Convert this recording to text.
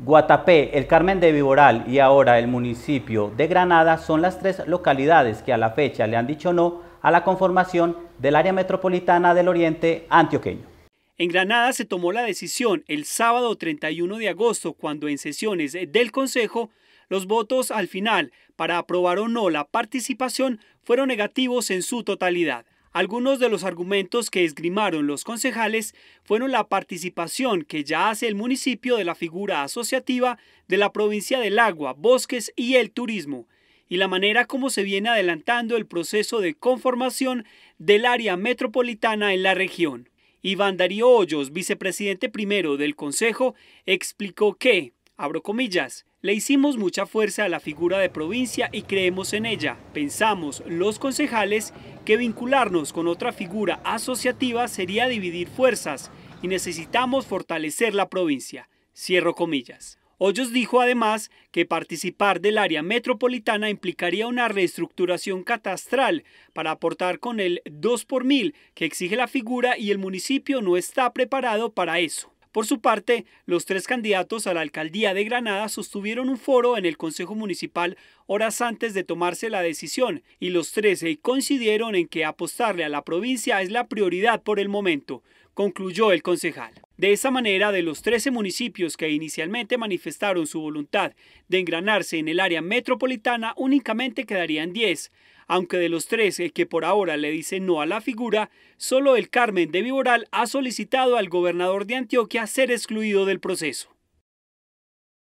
Guatapé, el Carmen de Viboral y ahora el municipio de Granada son las tres localidades que a la fecha le han dicho no a la conformación del área metropolitana del Oriente Antioqueño. En Granada se tomó la decisión el sábado 31 de agosto cuando en sesiones del Consejo los votos al final para aprobar o no la participación fueron negativos en su totalidad. Algunos de los argumentos que esgrimaron los concejales fueron la participación que ya hace el municipio de la figura asociativa de la provincia del agua, bosques y el turismo, y la manera como se viene adelantando el proceso de conformación del área metropolitana en la región. Iván Darío Hoyos, vicepresidente primero del Consejo, explicó que, abro comillas, le hicimos mucha fuerza a la figura de provincia y creemos en ella. Pensamos, los concejales, que vincularnos con otra figura asociativa sería dividir fuerzas y necesitamos fortalecer la provincia. Cierro comillas. Hoyos dijo además que participar del área metropolitana implicaría una reestructuración catastral para aportar con el 2 por mil que exige la figura y el municipio no está preparado para eso. Por su parte, los tres candidatos a la alcaldía de Granada sostuvieron un foro en el Consejo Municipal horas antes de tomarse la decisión y los tres coincidieron en que apostarle a la provincia es la prioridad por el momento, concluyó el concejal. De esa manera, de los 13 municipios que inicialmente manifestaron su voluntad de engranarse en el área metropolitana, únicamente quedarían 10, aunque de los 13 que por ahora le dicen no a la figura, solo el Carmen de Viboral ha solicitado al gobernador de Antioquia ser excluido del proceso.